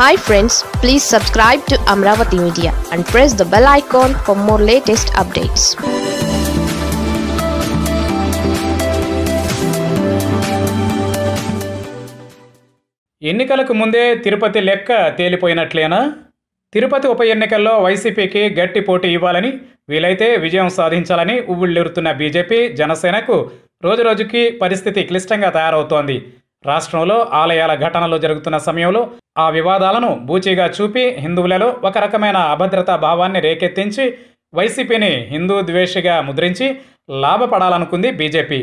hi friends please subscribe to Amaravati media and press the bell icon for more latest updates ఎన్నికలకు ముందే తిరుపతి లెక్క తేలిపోయినట్లేనా తిరుపతి ఉప ఎన్నికల్లో వైసీపీకి గట్టి పోటీ ఇవ్వాలని వీలైతే విజయం సాధించాలని ఉవ్విళ్లూరుతున్న బీజేపీ జనసేనకు రోజురోజుకి పరిస్థితి క్లిష్టంగా తయారవుతోంది రాష్ట్రంలో ఆలయాల ఘటనలు జరుగుతున్న సమయంలో ఆ వివాదాలను బూచిగా చూపి హిందువులలో ఒక రకమైన అభద్రతా భావాన్ని రేకెత్తించి వైసీపీని హిందూ ద్వేషిగా ముద్రించి లాభపడాలనుకుంది బీజేపీ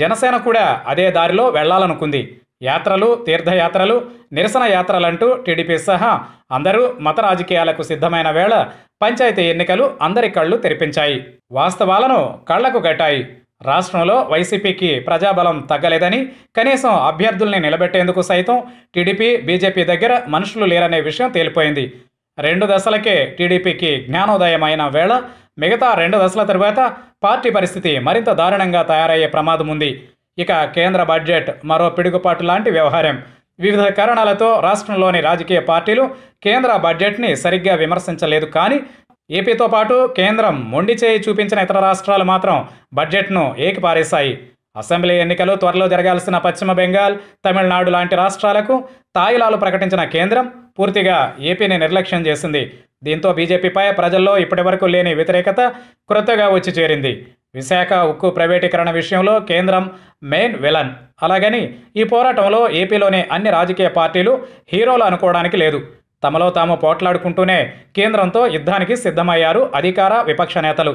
జనసేన కూడా అదే దారిలో వెళ్లాలనుకుంది యాత్రలు తీర్థయాత్రలు నిరసన యాత్రలంటూ టీడీపీ సహా అందరూ మత రాజకీయాలకు సిద్ధమైన వేళ పంచాయతీ ఎన్నికలు అందరి కళ్ళు తెరిపించాయి వాస్తవాలను కళ్లకు గట్టాయి రాష్ట్రంలో వైసీపీకి ప్రజాబలం తగ్గలేదని కనీసం అభ్యర్థుల్ని నిలబెట్టేందుకు సైతం టీడీపీ బీజేపీ దగ్గర మనుషులు లేరనే విషయం తేలిపోయింది రెండు దశలకే టీడీపీకి జ్ఞానోదయమైన వేళ మిగతా రెండు దశల తరువాత పార్టీ పరిస్థితి మరింత దారుణంగా తయారయ్యే ప్రమాదం ఉంది ఇక కేంద్ర బడ్జెట్ మరో పిడుగుపాటు లాంటి వ్యవహారం వివిధ కారణాలతో రాష్ట్రంలోని రాజకీయ పార్టీలు కేంద్ర బడ్జెట్ని సరిగ్గా విమర్శించలేదు కానీ ఏపీతో పాటు కేంద్రం మొండి చేయి చూపించిన ఇతర రాష్ట్రాలు మాత్రం బడ్జెట్ను ఏకిపారేశాయి అసెంబ్లీ ఎన్నికలు త్వరలో జరగాల్సిన పశ్చిమ బెంగాల్ తమిళనాడు లాంటి రాష్ట్రాలకు తాయిలాలు ప్రకటించిన కేంద్రం పూర్తిగా ఏపీని నిర్లక్ష్యం చేసింది దీంతో బీజేపీపై ప్రజల్లో ఇప్పటివరకు లేని వ్యతిరేకత క్రొత్తగా వచ్చి చేరింది విశాఖ ఉక్కు ప్రైవేటీకరణ విషయంలో కేంద్రం మెయిన్ విలన్ అలాగని ఈ పోరాటంలో ఏపీలోని అన్ని రాజకీయ పార్టీలు హీరోలు అనుకోవడానికి లేదు తమలో తాము పోట్లాడుకుంటూనే కేంద్రంతో యుద్ధానికి సిద్ధమయ్యారు అధికార విపక్ష నేతలు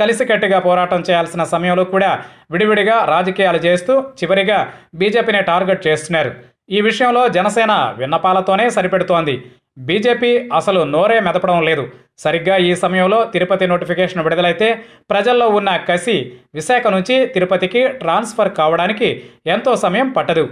కలిసికట్టుగా పోరాటం చేయాల్సిన సమయంలో కూడా విడివిడిగా రాజకీయాలు చేస్తూ చివరిగా బీజేపీని టార్గెట్ చేస్తున్నారు ఈ విషయంలో జనసేన విన్నపాలతోనే సరిపెడుతోంది బీజేపీ అసలు నోరే మెదపడం లేదు సరిగ్గా ఈ సమయంలో తిరుపతి నోటిఫికేషన్ విడుదలైతే ప్రజల్లో ఉన్న కసి విశాఖ నుంచి తిరుపతికి ట్రాన్స్ఫర్ కావడానికి ఎంతో సమయం పట్టదు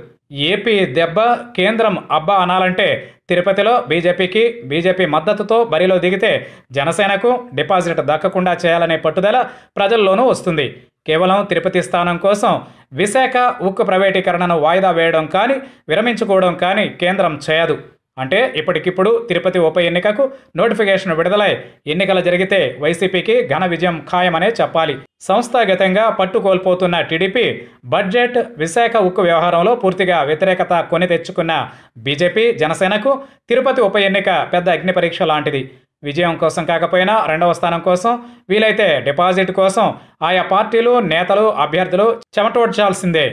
ఏపీ దెబ్బ కేంద్రం అబ్బా అనాలంటే తిరుపతిలో బీజేపీకి బీజేపీ మద్దతుతో బరిలో దిగితే జనసేనకు డిపాజిట్ దక్కకుండా చేయాలనే పట్టుదల ప్రజల్లోనూ వస్తుంది కేవలం తిరుపతి స్థానం కోసం విశాఖ ఉక్కు ప్రైవేటీకరణను వాయిదా వేయడం కానీ విరమించుకోవడం కానీ కేంద్రం చేయదు అంటే ఇప్పటికిప్పుడు తిరుపతి ఉప ఎన్నికకు నోటిఫికేషన్ విడుదలై ఎన్నికలు జరిగితే వైసీపీకి ఘన విజయం ఖాయమనే చెప్పాలి సంస్థాగతంగా పట్టు కోల్పోతున్న టీడీపీ బడ్జెట్ విశాఖ ఉక్కు వ్యవహారంలో పూర్తిగా వ్యతిరేకత కొని తెచ్చుకున్న బీజేపీ జనసేనకు తిరుపతి ఉప ఎన్నిక పెద్ద అగ్ని పరీక్ష లాంటిది విజయం కోసం కాకపోయినా రెండవ స్థానం కోసం వీలైతే డిపాజిట్ కోసం ఆయా పార్టీలు నేతలు అభ్యర్థులు చెమటోడ్చాల్సిందే